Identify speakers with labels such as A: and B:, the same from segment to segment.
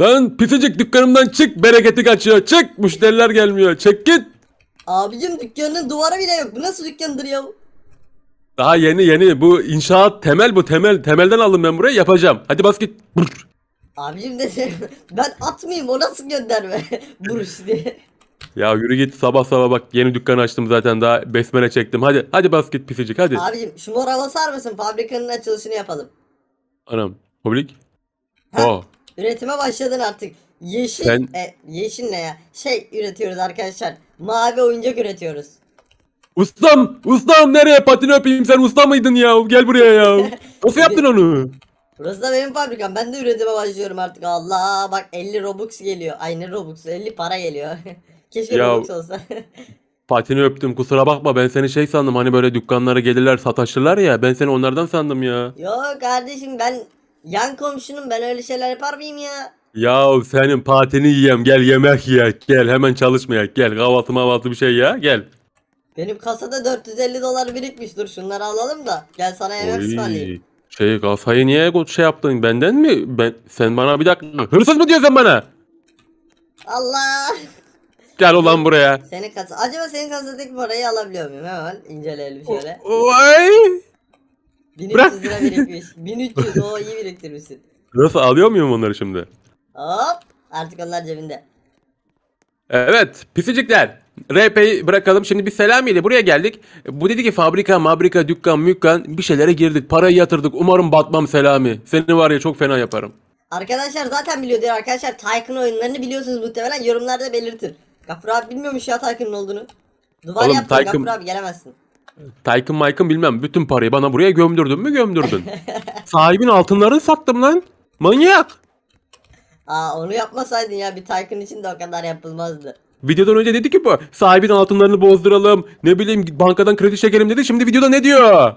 A: Lan pisicik dükkanımdan çık bereketi kaçıyor. Çık müşteriler gelmiyor. Çek git.
B: Abicim dükkanın duvarı bile yok. Bu nasıl dükkandır ya?
A: Daha yeni yeni bu inşaat temel bu temel. Temelden aldım ben buraya yapacağım. Hadi bas git. Brr.
B: Abicim de şey, ben atmayayım o nasıl gönderme Bruce diye.
A: Ya yürü git sabah sabah bak yeni dükkan açtım zaten daha besmele çektim. Hadi hadi bas git pisicik hadi. Abicim
B: şu mora basar mısın fabrikanın açılışını yapalım.
A: Anam publik. Ha. Oh.
B: Üretime başladın artık. Yeşil, Ben- e, yeşil ne ya? Şey üretiyoruz arkadaşlar. Mavi oyuncak üretiyoruz.
A: Ustam! Ustam nereye patini öpeyim sen usta mıydın ya? Gel buraya ya. Nasıl yaptın onu?
B: Burası da benim fabrikam. Ben de üretime başlıyorum artık. Allah bak 50 Robux geliyor. aynı Robux? 50 para geliyor. Keşke Ya- Robux olsa.
A: Patini öptüm kusura bakma ben seni şey sandım hani böyle dükkanlara gelirler sataşırlar ya ben seni onlardan sandım ya.
B: Yok kardeşim ben Yan komşunun ben öyle şeyler yapar mıyım ya?
A: Ya senin patini yiyem gel yemek yiyek gel hemen çalışmayak gel kahvaltı mahvaltı bir şey ya gel.
B: Benim kasada 450 dolar birikmiş dur şunları alalım da gel sana yemek ısmarlayayım.
A: Şey kafayı niye şey yaptın benden mi? Ben sen bana bir dakika hırsız mı diyorsun bana?
B: Allah.
A: Gel ulan buraya.
B: Senin kasa. Acaba senin kasadaki parayı alabiliyor muyum? Hemen inceleyelim şöyle.
A: Vay.
B: 1300 Bırak. lira birikmiş. 1300 o iyi biriktirmişsin.
A: Nasıl alıyor muyum onları şimdi?
B: Hop artık onlar cebinde.
A: Evet pisicikler. RP'yi bırakalım. Şimdi bir selam ile buraya geldik. Bu dedi ki fabrika, mabrika, dükkan, mükkan bir şeylere girdik. Parayı yatırdık. Umarım batmam Selami. Seni var ya çok fena yaparım.
B: Arkadaşlar zaten biliyor diyor arkadaşlar. Tycoon oyunlarını biliyorsunuz muhtemelen yorumlarda belirtir. Gafur abi bilmiyormuş ya Tycoon'un olduğunu. Duvar Oğlum, yaptın Tycoon... Gafur abi gelemezsin.
A: Taykın maykın bilmem bütün parayı bana buraya gömdürdün mü gömdürdün. Sahibin altınlarını sattım lan. Manyak.
B: Aa onu yapmasaydın ya bir Taykın için de o kadar yapılmazdı.
A: Videodan önce dedi ki bu sahibin altınlarını bozduralım. Ne bileyim bankadan kredi çekelim dedi. Şimdi videoda ne diyor?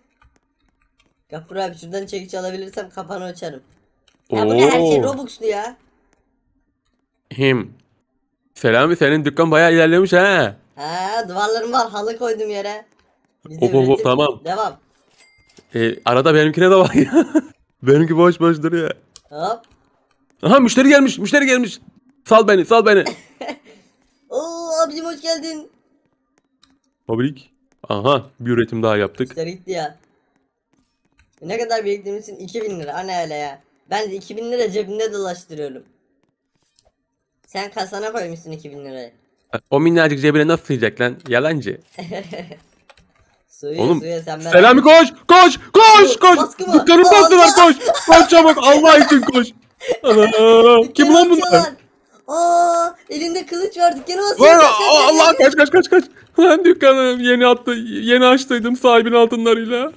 B: Gafur abi şuradan çekici alabilirsem kafanı açarım.
A: Ya bu ne her şey
B: Robux'lu ya.
A: Him. Selami senin dükkan bayağı ilerlemiş ha.
B: He duvarlarım var halı koydum yere.
A: Bizim Hop hop tamam. Devam. Ee, arada benimkine de bak ya. Benimki boş boş duruyor. Hop. Aha müşteri gelmiş müşteri gelmiş. Sal beni sal beni.
B: Oo abicim hoş geldin.
A: Fabrik Aha bir üretim daha yaptık. İşler gitti
B: ya. E, ne kadar biriktirmişsin? 2000 lira. Ana hele ya. Ben de 2000 lira cebimde dolaştırıyorum. Sen kasana koymuşsun 2000 lirayı.
A: O minnacık cebine nasıl sığacak lan? Yalancı.
B: Suyu, Oğlum, suyu sen Selami etme. koş
A: koş koş koş. dükkanın mı? Dükkanı koş. Koş çabuk Allah için koş. kim lan bunlar?
B: Aa, elinde kılıç var dükkanı basıyor. Lan, kaç, kaç, Allah kaç
A: kaç kaç kaç. Lan dükkanı yeni attı yeni açtıydım sahibin altınlarıyla.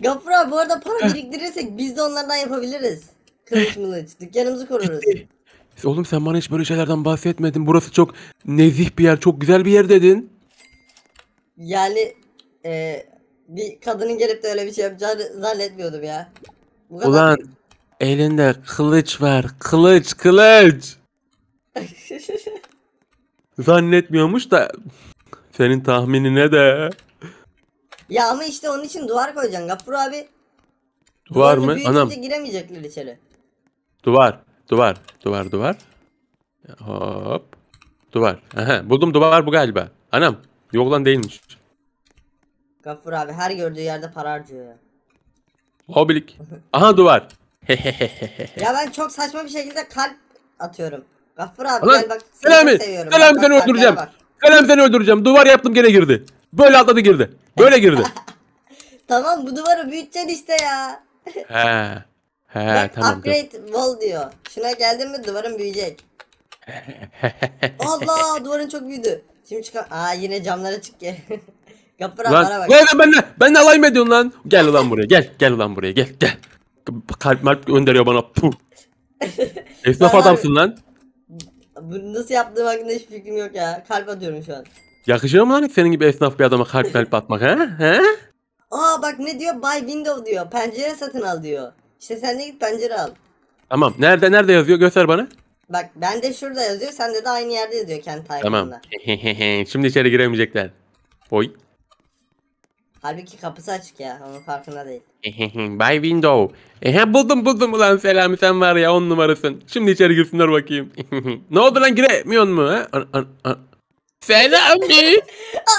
B: Gafur abi bu arada para biriktirirsek biz de onlardan yapabiliriz.
A: Kılıç mılıç.
B: Dükkanımızı koruruz.
A: E oğlum sen bana hiç böyle şeylerden bahsetmedin. Burası çok nezih bir yer, çok güzel bir yer dedin.
B: Yani e, bir kadının gelip de öyle bir şey yapacağını zannetmiyordum ya. Bu kadar Ulan
A: elinde kılıç var. Kılıç, kılıç. Zannetmiyormuş da senin tahminine de.
B: ya ama işte onun için duvar koyacaksın Gafur abi.
A: Duvar Duvarı mı? büyütünce Anam
B: giremeyecekler içeri.
A: duvar. Duvar. Duvar duvar. Hop. Duvar. Aha, buldum duvar bu galiba. Anam. Yok lan değilmiş.
B: Gafur abi her gördüğü yerde para harcıyor ya.
A: Obelik. Aha duvar. ya
B: ben çok saçma bir şekilde kalp atıyorum. Gafur abi Ulan, gel bak seni Selami, seviyorum. Selami seni öldüreceğim.
A: gel seni öldüreceğim. Duvar yaptım gene girdi. Böyle atladı girdi. Böyle girdi.
B: Tamam bu duvarı büyüteceksin işte ya.
A: He. He Bak tamam. upgrade
B: wall diyor. Şuna geldin mi duvarın büyüyecek. Allah duvarın çok büyüdü. Şimdi çıkar. Aa yine camlara çık gel. Kapıra Lan, bana bak. lan ben
A: de ben de alay mı ediyorsun lan? Gel ulan buraya gel gel ulan buraya gel gel. Kalp malp gönderiyor bana puh. Esnaf adamsın lan.
B: Bu nasıl yaptığım hakkında hiç fikrim yok ya. Kalp atıyorum şu an.
A: Yakışıyor mu lan senin gibi esnaf bir adama kalp malp atmak he? He?
B: Aa bak ne diyor? Buy window diyor. Pencere satın al diyor. İşte sen de git pencere al.
A: Tamam. Nerede nerede yazıyor? Göster bana.
B: Bak ben de şurada yazıyor. Sen de de aynı yerde yazıyor kendi Tamam.
A: tayfanda. Şimdi içeri giremeyecekler. Oy.
B: Halbuki kapısı açık ya. Onun farkında değil.
A: Bay Window. Ehe buldum buldum ulan Selami sen var ya on numarasın. Şimdi içeri girsinler bakayım. ne oldu lan giremiyor mu? ha? An- an- an- Selami.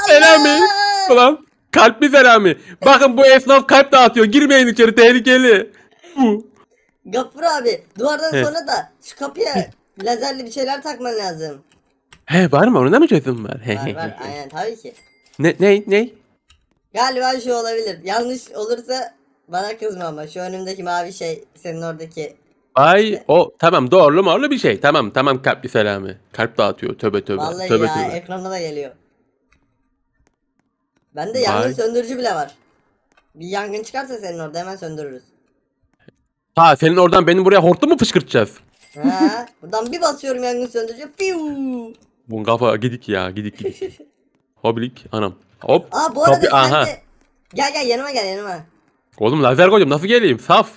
A: Selami. Ulan Kalp mi Selami. Bakın bu esnaf kalp dağıtıyor. Girmeyin içeri tehlikeli bu. Gafur
B: abi duvardan He. sonra da şu kapıya lazerli bir şeyler takman lazım.
A: He var mı? Onu mı çözüm var? He, Var var
B: aynen tabii ki.
A: Ne ne ne?
B: Galiba şu olabilir. Yanlış olursa bana kızma ama şu önümdeki mavi şey senin oradaki.
A: Ay o tamam doğru morlu bir şey. Tamam tamam kalp bir selamı. Kalp dağıtıyor töbe töbe. Vallahi töbe ya töbe.
B: ekrana da geliyor. Bende yangın Vay. söndürücü bile var. Bir yangın çıkarsa senin orada hemen söndürürüz.
A: Ha senin oradan benim buraya hortum mu fışkırtacağız?
B: Ha, buradan bir basıyorum yangın söndürücü. Piu.
A: Bunun kafa gidik ya gidik gidik. Hoblik anam. Hop. Aa bu arada Kapı- sen de...
B: Gel gel yanıma gel yanıma.
A: Oğlum lazer koydum nasıl geleyim saf.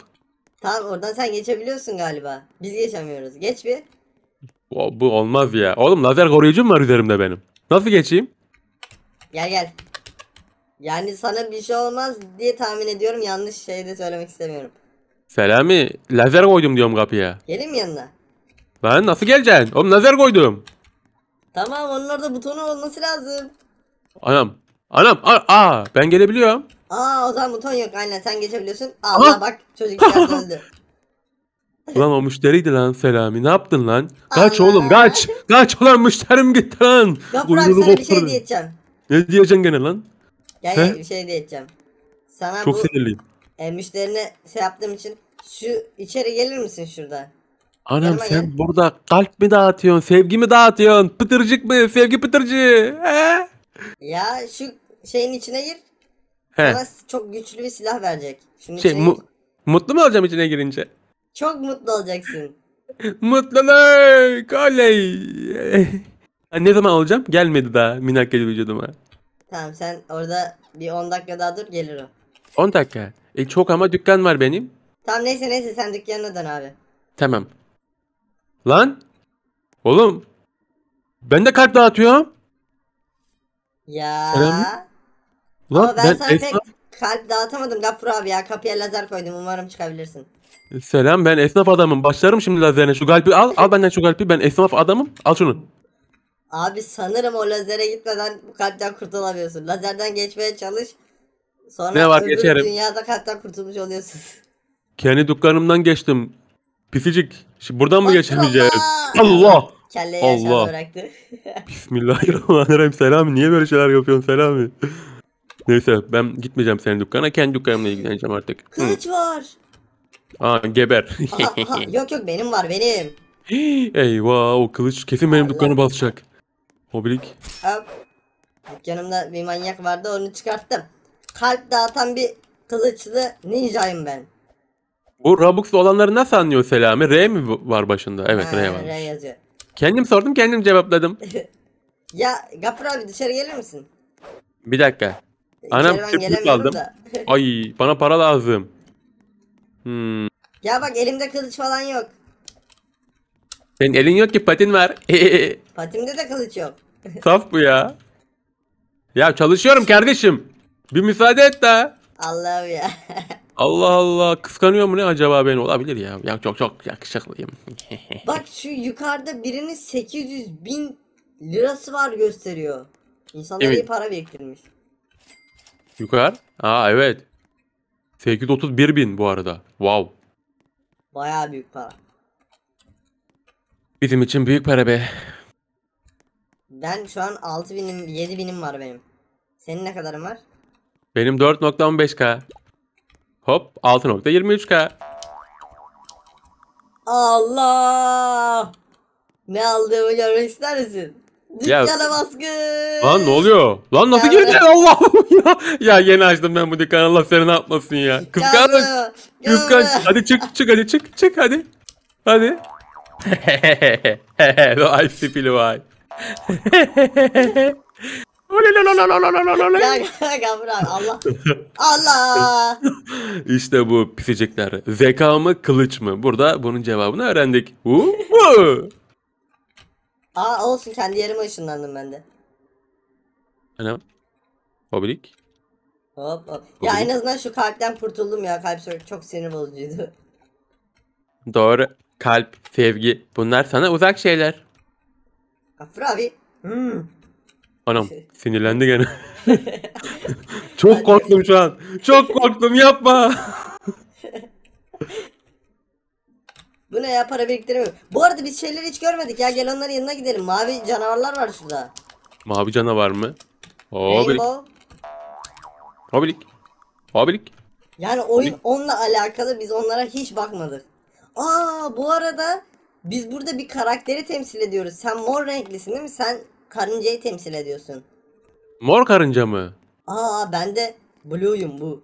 B: Tamam oradan sen geçebiliyorsun galiba. Biz geçemiyoruz. Geç bir.
A: O- bu olmaz ya. Oğlum lazer koruyucum var üzerimde benim. Nasıl geçeyim?
B: Gel gel. Yani sana bir şey olmaz diye tahmin ediyorum. Yanlış şey de söylemek istemiyorum.
A: Selami lazer koydum diyorum kapıya.
B: Gelin mi yanına?
A: Lan nasıl geleceksin? Oğlum lazer koydum.
B: Tamam onlarda butonu olması lazım.
A: Anam. Anam. Aa, aa ben gelebiliyorum.
B: Aa o zaman buton yok anne. sen geçebiliyorsun. Aa, Aha. bak çocuk biraz öldü.
A: Ulan o müşteriydi lan Selami. Ne yaptın lan? Kaç Allah. oğlum kaç. Kaç olan müşterim gitti lan. Yaprak sana kopturdu. bir şey diyeceğim. Ne diyeceksin gene lan? Gel gel bir
B: şey diyeceğim. Sana Çok bu... sinirliyim e, müşterine şey yaptığım için şu içeri gelir misin şurada?
A: Anam Yanıma sen gel. burada kalp mi dağıtıyorsun, sevgi mi dağıtıyorsun, pıtırcık mı, sevgi pıtırcı? He?
B: Ya şu şeyin içine gir. He. Sana çok güçlü bir silah verecek. Şunun Şey, mu-
A: mutlu mu olacağım içine girince?
B: Çok mutlu olacaksın.
A: Mutluluk! Oley! ne zaman olacağım? Gelmedi daha minak geliyor vücuduma.
B: Tamam sen orada bir 10 dakika daha dur gelir
A: o. 10 dakika. E çok ama dükkan var benim.
B: Tamam neyse neyse sen dükkanına dön abi.
A: Tamam. Lan. Oğlum. Ben de kalp dağıtıyorum.
B: Ya. Selam.
A: Lan ama ben, ben esnaf...
B: kalp dağıtamadım Gaffur abi ya. Kapıya lazer koydum umarım çıkabilirsin.
A: Selam ben esnaf adamım. Başlarım şimdi lazerine. Şu kalbi al. Al benden şu kalbi. Ben esnaf adamım. Al şunu.
B: Abi sanırım o lazere gitmeden bu kalpten kurtulamıyorsun. Lazerden geçmeye çalış. Sonra ne var geçerim. Dünyada kalpten kurtulmuş oluyorsunuz.
A: Kendi dükkanımdan geçtim. Pisicik. Şimdi buradan mı geçemeyeceğim? Allah. Kelleyi Allah. bıraktı. Bismillahirrahmanirrahim. Selami niye böyle şeyler yapıyorsun Selami? Neyse ben gitmeyeceğim senin dükkana. Kendi dükkanımla ilgileneceğim artık. Kılıç Hı. var. Aa geber. aha, aha.
B: Yok yok benim var benim.
A: Eyvah o kılıç kesin benim Allah. dükkanı basacak. Hobrik.
B: Hop. Dükkanımda bir manyak vardı onu çıkarttım kalp dağıtan bir kılıçlı ninjayım ben.
A: Bu Robux'lu olanları nasıl anlıyor Selami? R mi var başında? Evet Ha, R ee, var. R yazıyor. Kendim sordum kendim cevapladım.
B: Ya Gafur abi dışarı gelir misin?
A: Bir dakika. Anam İçeri aldım. Ay bana para lazım. Hmm.
B: ya bak elimde kılıç falan yok.
A: Senin elin yok ki patin var.
B: Patimde de kılıç yok.
A: Saf bu ya. Ya çalışıyorum şey- kardeşim. Bir müsaade et de.
B: Allah'ım ya.
A: Allah Allah kıskanıyor mu ne acaba beni olabilir ya. Ya çok çok yakışıklıyım.
B: Bak şu yukarıda birinin 800 bin lirası var gösteriyor. İnsanlar Evet. iyi para biriktirmiş.
A: Yukarı. Aa evet. 831 bin bu arada. Wow.
B: Bayağı büyük para.
A: Bizim için büyük para be.
B: Ben şu an 6 7 binim var benim. Senin ne kadarın var?
A: Benim 4.15k. Hop 6.23k.
B: Allah! Ne aldığımı görmek ister misin? Ya- Dükkana baskın.
A: Lan ne oluyor? Lan nasıl Geldi. girdin Allah'ım ya? Ya yeni açtım ben bu dükkanı Allah seni ne yapmasın ya. Kıskanç. Geldi, geldi. Kıskanç. Hadi çık çık hadi çık çık hadi. Hadi. Vay sipili vay. Ya
B: kanka bırak Allah. Allah.
A: İşte bu pisecikler. Zeka mı kılıç mı? Burada bunun cevabını öğrendik. Uuu.
B: Aa olsun kendi yerime ışınlandım ben de.
A: Ana. Oblik.
B: Hop hop. Ya en azından şu kalpten kurtuldum ya. Kalp çok, çok sinir bozucuydu.
A: Doğru. Kalp, sevgi. Bunlar sana uzak şeyler.
B: Gafur abi. Hmm.
A: Anam şey. sinirlendi gene. Çok korktum şu an. Çok korktum yapma.
B: Bu ne ya para biriktirme. Bu arada biz şeyleri hiç görmedik ya gel onların yanına gidelim. Mavi canavarlar var şurada.
A: Mavi canavar mı? Hobilik. Hobilik. Hobilik.
B: Yani oyun Hobilik. onunla alakalı biz onlara hiç bakmadık. Aa bu arada biz burada bir karakteri temsil ediyoruz. Sen mor renklisin değil mi? Sen karıncayı temsil ediyorsun.
A: Mor karınca mı?
B: Aa ben de Blue'yum bu.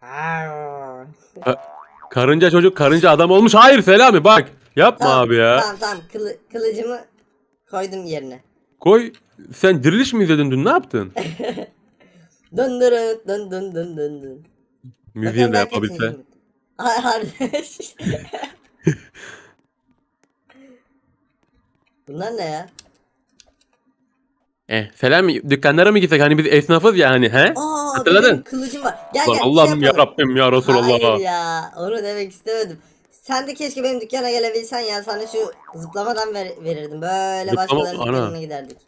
A: Arr. Karınca çocuk karınca adam olmuş. Hayır Selami bak. Yapma Tamam, abi ya. Tamam
B: tamam Kılı- kılıcımı koydum yerine.
A: Koy. Sen diriliş mi izledin dün ne yaptın?
B: Dın dırı, dın dın dın dın dın.
A: Müziğini de Bakalım
B: Ay harbi. Bunlar ne ya?
A: E eh, selam Dükkanlara mı gitsek? Hani biz esnafız ya hani he? Aa, Hatırladın?
B: Kılıcım var. Gel Lan gel. Allah'ım
A: şey ya Rabbim ya Resulallah. Hayır
B: ya. Onu demek istemedim. Sen de keşke benim dükkana gelebilsen ya. Sana şu zıplamadan ver- verirdim. Böyle Zıplama- başkalarının Ana. dükkanına giderdik.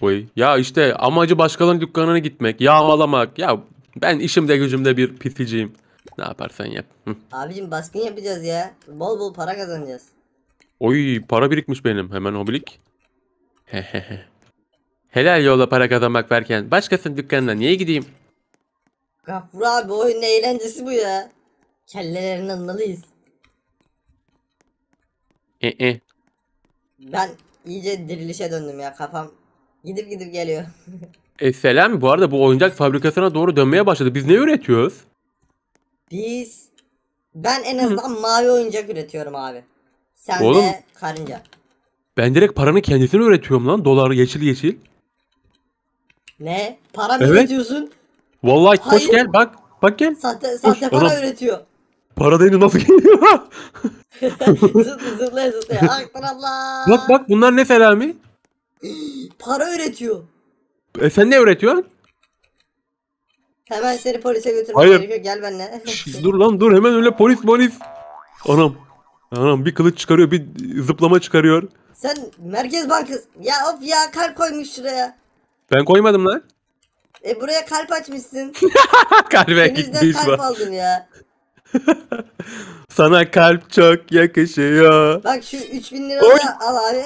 A: Vay. Ya işte amacı başkalarının dükkanına gitmek, yağmalamak. Ya ben işimde gücümde bir pisiciyim. Ne yaparsan yap.
B: Abicim baskın yapacağız ya. Bol bol para kazanacağız.
A: Oy para birikmiş benim. Hemen hobilik. Hehehe. Helal yolla para kazanmak verken başkasının dükkanına niye gideyim?
B: Gafur abi oyunun eğlencesi bu ya. Kellelerini almalıyız. E e. Ben iyice dirilişe döndüm ya kafam. Gidip gidip geliyor.
A: e Selam bu arada bu oyuncak fabrikasına doğru dönmeye başladı. Biz ne üretiyoruz?
B: Biz... Ben en azından mavi oyuncak üretiyorum abi. Sen Oğlum, de karınca.
A: Ben direkt paranın kendisini üretiyorum lan. Dolar yeşil yeşil.
B: Ne? Para mı Evet. ödetiyorsun?
A: Vallahi koş gel bak. Bak gel.
B: Sahte, sahte para adam- öğretiyor.
A: Para değil nasıl geliyor?
B: Zıplaya zıplaya zıplaya. Aktan abla. bak
A: bak bunlar ne Selami?
B: Para üretiyor.
A: E sen ne üretiyorsun?
B: Hemen seni polise götürmem Hayır. gerekiyor. Gel benimle.
A: dur lan dur hemen öyle polis polis. Anam. Anam bir kılıç çıkarıyor bir zıplama çıkarıyor.
B: Sen Merkez Bankası. Ya of ya kar koymuş şuraya.
A: Ben koymadım lan.
B: E buraya kalp açmışsın.
A: Kalbe Denizden gitmiş kalp bu.
B: aldım ya.
A: Sana kalp çok yakışıyor.
B: Bak şu 3000 lira Oy. al abi.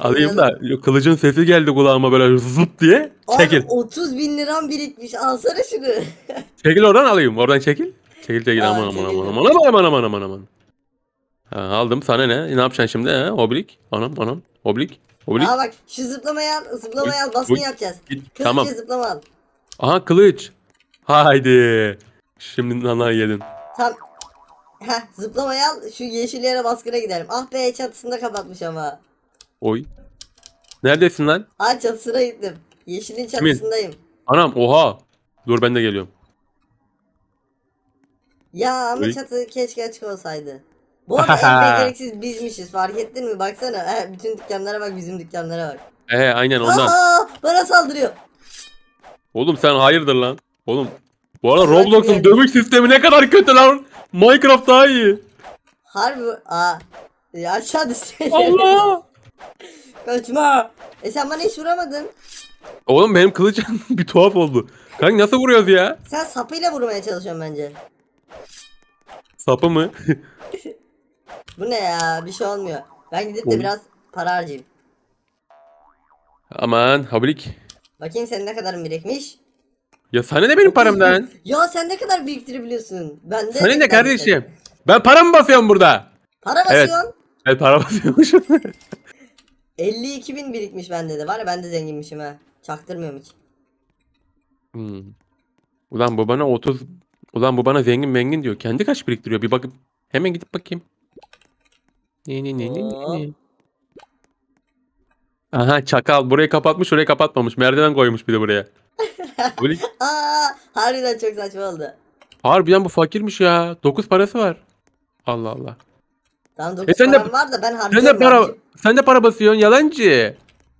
B: Alayım da
A: kılıcın sesi geldi kulağıma böyle zıp diye. Abi Çekil.
B: 30 bin liram birikmiş. Alsana şunu.
A: Çekil oradan alayım. Oradan çekil. Çekil çekil Aa, aman aman çekil. aman aman aman aman aman aman aman. Ha, aldım sana ne? Ne yapacaksın şimdi? He? Oblik. Anam anam. Oblik. Oblik. Aa
B: bak şu zıplamayı al, zıplamayı al, baskın yapacağız. Git. Kılıç tamam. zıplama al.
A: Aha kılıç. Haydi. Şimdi nana yedin.
B: Tam. Heh, zıplamayı al, şu yeşil yere baskına gidelim. Ah be çatısında kapatmış ama.
A: Oy. Neredesin lan?
B: Ha çatısına gittim. Yeşilin çatısındayım. Kimin?
A: Anam oha. Dur ben de geliyorum.
B: Ya ama Oy. çatı keşke açık olsaydı.
A: Bu arada en
B: beceriksiz bizmişiz fark ettin mi baksana. He, bütün dükkanlara bak bizim dükkanlara bak.
A: Ee, aynen ondan.
B: Aa, bana saldırıyor.
A: Oğlum sen hayırdır lan. Oğlum bu arada Roblox'un dövüş sistemi ne kadar kötü lan. Minecraft daha iyi.
B: Harbi aa. Ya aşağı düşsene. Allah. Kaçma. E sen bana hiç vuramadın.
A: Oğlum benim kılıcım bir tuhaf oldu. Kanka nasıl vuruyoruz ya?
B: Sen sapıyla vurmaya çalışıyorsun bence. Sapı mı? Bu ne ya? Bir şey olmuyor. Ben gidip de Oy. biraz para harcayayım.
A: Aman habilik.
B: Bakayım senin ne kadar birikmiş.
A: Ya sana ne benim paramdan?
B: Ya sen ne kadar biriktirebiliyorsun? Ben de Sana ne kardeşim?
A: Ben para mı basıyorum burada?
B: Para Evet. basıyorsun.
A: Ben para basıyormuşum.
B: 52 bin birikmiş bende de. Var ya ben de zenginmişim ha. Çaktırmıyorum hiç.
A: Hmm. Ulan bu bana 30 Ulan bu bana zengin mengin diyor. Kendi kaç biriktiriyor? Bir bakıp hemen gidip bakayım. Ne ne ne ne ne. Aha çakal burayı kapatmış orayı kapatmamış. Merdiven koymuş bir de buraya. Böyle... Aa,
B: harbiden çok saçma oldu.
A: Harbiden bu fakirmiş ya. 9 parası var. Allah Allah.
B: Tamam 9 e sen de, var da ben harcıyorum. Sen de para, abicim.
A: sen de para basıyorsun yalancı.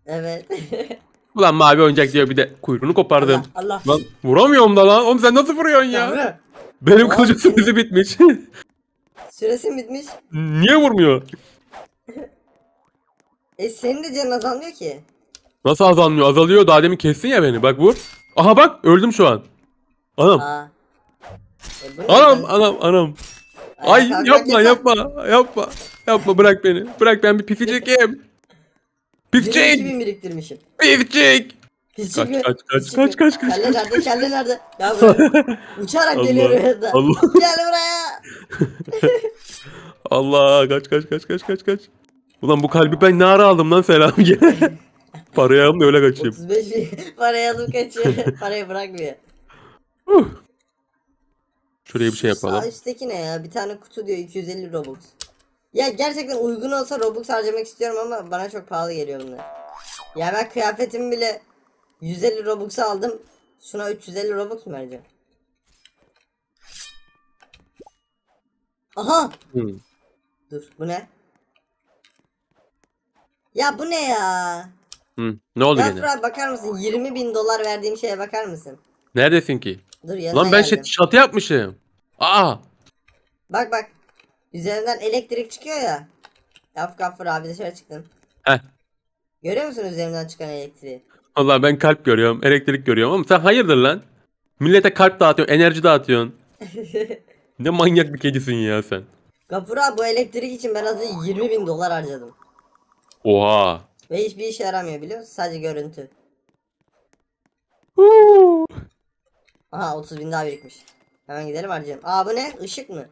B: Evet.
A: Ulan mavi oyuncak diyor bir de kuyruğunu kopardım. Allah, Allah. Lan vuramıyorum da lan. Oğlum sen nasıl vuruyorsun ya? Benim kılıcım sürprizi bitmiş.
B: Süresi bitmiş.
A: Niye vurmuyor?
B: E senin de canın azalmıyor ki.
A: Nasıl azalmıyor? Azalıyor. Daha demin kestin ya beni. Bak vur. Aha bak öldüm şu an. Anam. E, bu Anam anam anam. Ay Ayağa yapma yasak. yapma yapma. Yapma bırak beni. Bırak ben bir pificik'im. 22 Pifcik. bin biriktirmişim. Pifcik. Kaç kaç kaç kaç kaç kaç kaç kaç.
B: Kellelerde kellelerde. Ya böyle uçarak Allah, geliyor rüyada. Allah.
A: Gel buraya. Allah kaç kaç kaç kaç kaç kaç. Ulan bu kalbi ben ne ara aldım lan selam gene. Parayı alın öyle kaçayım.
B: 35 bin parayı alıp kaçıyor. Parayı bırakmıyor.
A: Şuraya bir şey yapalım. Sağ
B: üstteki ne ya? Bir tane kutu diyor 250 Robux. Ya gerçekten uygun olsa Robux harcamak istiyorum ama bana çok pahalı geliyor bunlar. Ya ben kıyafetimi bile 150 Robux aldım. Şuna 350 Robux mu vereceğim? Aha. Hmm. Dur bu ne? Ya bu ne ya?
A: Hmm. Ne oldu gene?
B: Gafra bakar mısın? 20 bin dolar verdiğim şeye bakar mısın?
A: Neredesin ki?
B: Dur yanına Lan ben şey,
A: şatı yapmışım. Aa.
B: Bak bak. Üzerinden elektrik çıkıyor ya. Yaf gafır abi dışarı çıktın. Heh. Görüyor musun üzerinden çıkan elektriği?
A: Allah ben kalp görüyorum, elektrik görüyorum ama sen hayırdır lan? Millete kalp dağıtıyorsun, enerji dağıtıyorsun. ne manyak bir kedisin ya sen.
B: Gafur bu elektrik için ben az önce 20 bin dolar harcadım. Oha. Ve hiçbir işe yaramıyor biliyor musun? Sadece görüntü. Aha 30 bin daha birikmiş. Hemen gidelim harcayalım. Aa bu ne? Işık mı?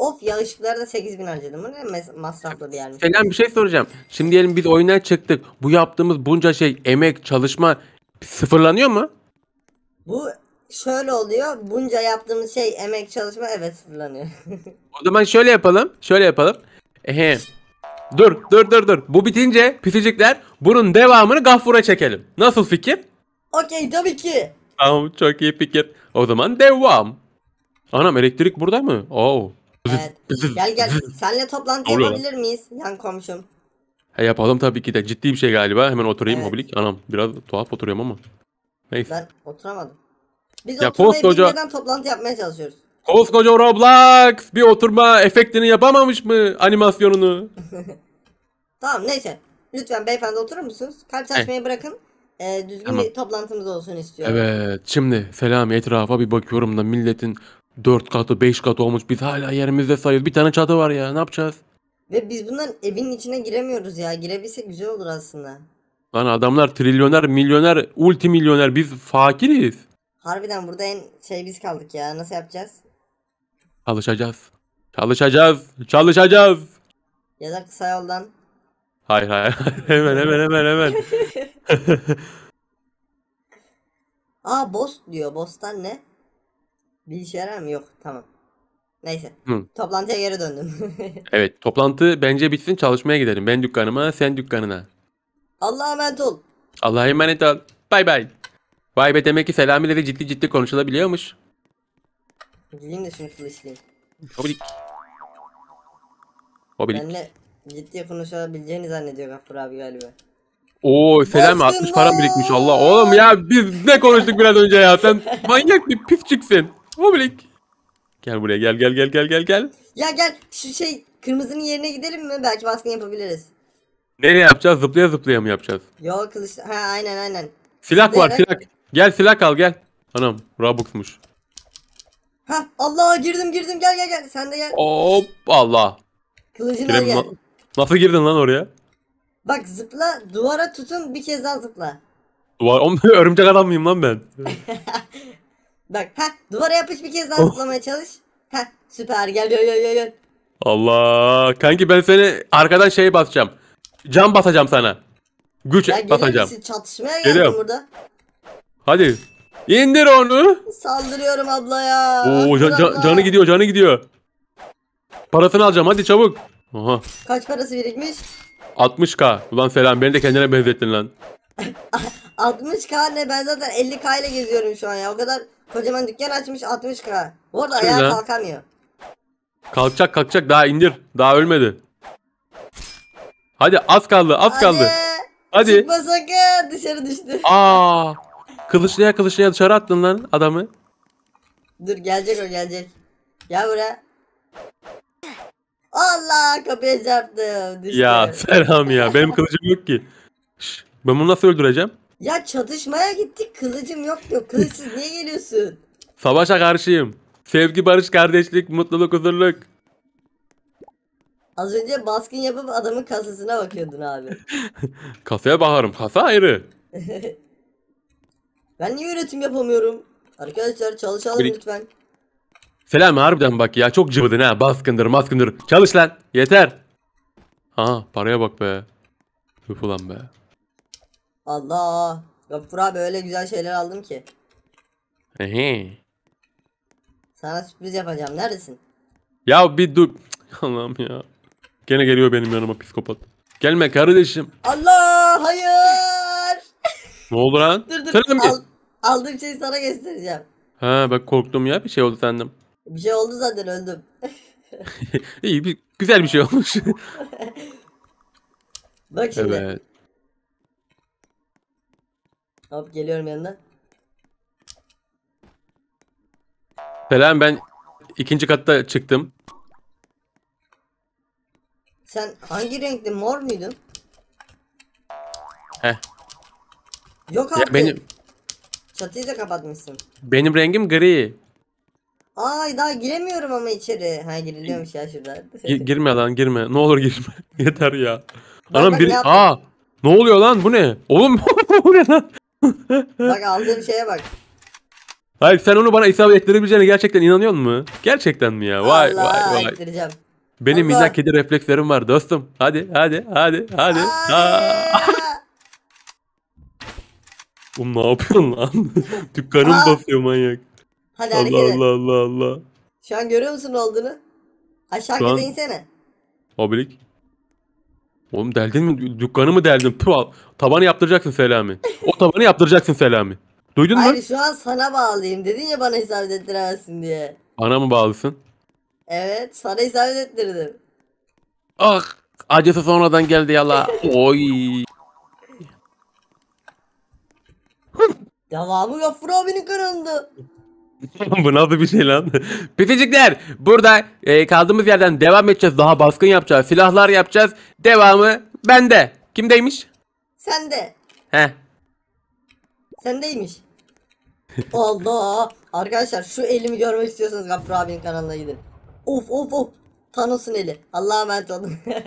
B: Of ya ışıklarda bin harcadım. Bu ne masraflı bir yermiş. Selam
A: bir şey soracağım. Şimdi diyelim biz oyundan çıktık. Bu yaptığımız bunca şey emek, çalışma sıfırlanıyor mu?
B: Bu şöyle oluyor. Bunca yaptığımız şey emek, çalışma evet sıfırlanıyor.
A: o zaman şöyle yapalım. Şöyle yapalım. Ehe. Dur dur dur dur. Bu bitince pisicikler bunun devamını gafura çekelim. Nasıl fikir?
B: Okey tabii ki.
A: Tamam çok iyi fikir. O zaman devam. Anam elektrik burada mı? Oo. Evet.
B: gel gel. Senle toplantı yapabilir miyiz? Yan komşum.
A: He yapalım tabii ki de. Ciddi bir şey galiba. Hemen oturayım Evet. hobilik. Anam biraz tuhaf oturuyorum ama. Neyse.
B: Ben oturamadım. Biz Ya oturmayı koca. bilmeden toplantı yapmaya çalışıyoruz.
A: Koskoca Roblox bir oturma efektini yapamamış mı animasyonunu?
B: Tamam neyse. Lütfen beyefendi oturur musunuz? Kalp saçmayı eh. bırakın. Ee, düzgün Tamam. bir toplantımız olsun istiyorum.
A: Evet şimdi Selami etrafa bir bakıyorum da milletin Dört katı beş katı olmuş biz hala yerimizde sayıyoruz. Bir tane çatı var ya ne yapacağız?
B: Ve biz bunların evin içine giremiyoruz ya. Girebilsek güzel olur aslında.
A: Lan adamlar trilyoner, milyoner, ultimilyoner biz fakiriz.
B: Harbiden burada en şey biz kaldık ya. Nasıl yapacağız?
A: Çalışacağız. Çalışacağız. Çalışacağız.
B: Ya da kısa yoldan.
A: Hayır hayır. hemen hemen hemen hemen.
B: Aa boss diyor. Boss'tan ne? Bir işe yarar mı? Yok. Tamam. Neyse. Hı. Toplantıya geri döndüm.
A: evet. Toplantı bence bitsin. Çalışmaya gidelim. Ben dükkanıma, sen dükkanına.
B: Allah'a emanet ol.
A: Allah'a emanet ol. Bay bay. Vay be demek ki selamileri ciddi ciddi konuşulabiliyormuş.
B: Gideyim de şunu kılıçlayayım.
A: Hobilik. Hobilik.
B: Benle ciddi konuşabileceğini zannediyor Gaffur abi galiba.
A: Oo selam 60 param birikmiş Allah. Oğlum ya biz ne konuştuk biraz önce ya sen manyak bir pifçiksin. Oblik. Gel buraya gel gel gel gel gel gel.
B: Ya gel şu şey kırmızının yerine gidelim mi? Belki baskın yapabiliriz.
A: Nereye yapacağız? Zıplaya zıplaya mı yapacağız?
B: Yo kılıç. Ha aynen aynen. Silah var silah.
A: Gel silah al gel. Anam Robux'muş.
B: Ha Allah girdim girdim gel gel gel. Sen de gel.
A: Hop Allah.
B: Kılıcını al gel.
A: Nasıl girdin lan oraya?
B: Bak zıpla duvara tutun bir kez daha zıpla.
A: Duvar. Oğlum örümcek adam mıyım lan ben?
B: Bak ha duvara yapış bir kez daha oh. zıplamaya çalış. Ha süper gel gel gel gel,
A: Allah. Kanki ben seni arkadan şey basacağım. Cam basacağım sana. Güç Ya basacağım. biz
B: çatışmaya geldim Geliyorum. burada.
A: Hadi. İndir onu.
B: Saldırıyorum abla ya. Oo ca- abla. canı
A: gidiyor, canı gidiyor. Parasını alacağım hadi çabuk. Aha.
B: Kaç parası birikmiş?
A: 60k. Ulan selam beni de kendine benzettin lan.
B: 60k ne ben zaten 50k ile geziyorum şu an ya. O kadar kocaman dükkan açmış 60k. Orada ayağa kalkamıyor.
A: Kalkacak kalkacak daha indir. Daha ölmedi. Hadi az kaldı az kaldı. Hadi. Çıkma
B: sakın dışarı düştü. Aa!
A: Kılıçlaya kılıçlaya dışarı attın lan adamı.
B: Dur gelecek o gelecek. Gel buraya. Allah kapıya çarptım.
A: Düştü. Ya selam ya benim kılıcım yok ki. Şş, ben bunu nasıl öldüreceğim?
B: Ya çatışmaya gittik kılıcım yok yok Kılıçsız niye geliyorsun?
A: Savaşa karşıyım. Sevgi, barış, kardeşlik, mutluluk, huzurluk.
B: Az önce baskın yapıp adamın kasasına bakıyordun abi.
A: Kasaya bakarım. Kasa ayrı.
B: ben niye üretim yapamıyorum? Arkadaşlar çalışalım Bir... lütfen.
A: Selam harbiden bak ya çok cıvıdın ha. Baskındır maskındır. Çalış lan. Yeter. Ha paraya bak be. Üf ulan be.
B: Allah. Gafur abi öyle güzel şeyler aldım ki. Ehe. Sana sürpriz yapacağım. Neredesin?
A: Ya bir dur. Allah'ım ya. Gene geliyor benim yanıma psikopat. Gelme kardeşim.
B: Allah hayır.
A: Ne oldu lan? dur dur. Al,
B: aldığım şeyi sana göstereceğim.
A: Ha bak korktum ya bir şey oldu sandım. Bir
B: şey oldu zaten öldüm.
A: İyi bir güzel bir şey olmuş. bak şimdi. Evet.
B: Hop geliyorum yanına.
A: Selam ben ikinci katta çıktım.
B: Sen hangi renkli mor muydun? He? Yok abi. Ya benim... Çatıyı da kapatmışsın.
A: Benim rengim gri.
B: Ay daha giremiyorum ama içeri. Ha giriliyormuş ya şurada. Gi-
A: girme lan girme. Ne olur girme. Yeter ya. Bak, Anam bir... Aa! Ne oluyor lan bu ne? Oğlum bu ne lan?
B: bak aldığım şeye bak.
A: Hayır sen onu bana isabet ettirebileceğine gerçekten inanıyor musun? Gerçekten mi ya? Vay Allah, vay vay. Benim Allah. kedi reflekslerim var dostum. Hadi hadi hadi hadi. Bu ne yapıyorsun lan? Dükkanım Aa. basıyor manyak. Hadi Allah hareket Allah Allah Allah.
B: Şu an görüyor musun olduğunu? Aşağı an... insene.
A: Oblik. Oğlum deldin mi? Dükkanı mı deldin? Puh, tabanı yaptıracaksın Selami. O tabanı yaptıracaksın Selami. Duydun mu? Hayır
B: şu an sana bağlıyım. Dedin ya bana hesap ettiremezsin diye.
A: Bana mı bağlısın?
B: Evet sana hesap ettirdim.
A: Ah acısı sonradan geldi yala. Oy.
B: Devamı yok Robin'in kırıldı.
A: Bu nasıl bir şey lan? Bitecikler burada e, kaldığımız yerden devam edeceğiz. Daha baskın yapacağız. Silahlar yapacağız. Devamı bende. Kimdeymiş? Sende. He.
B: Sendeymiş. Allah. Arkadaşlar şu elimi görmek istiyorsanız Gaffur abinin kanalına gidin. Of of of. Thanos'un eli. Allah'a emanet olun.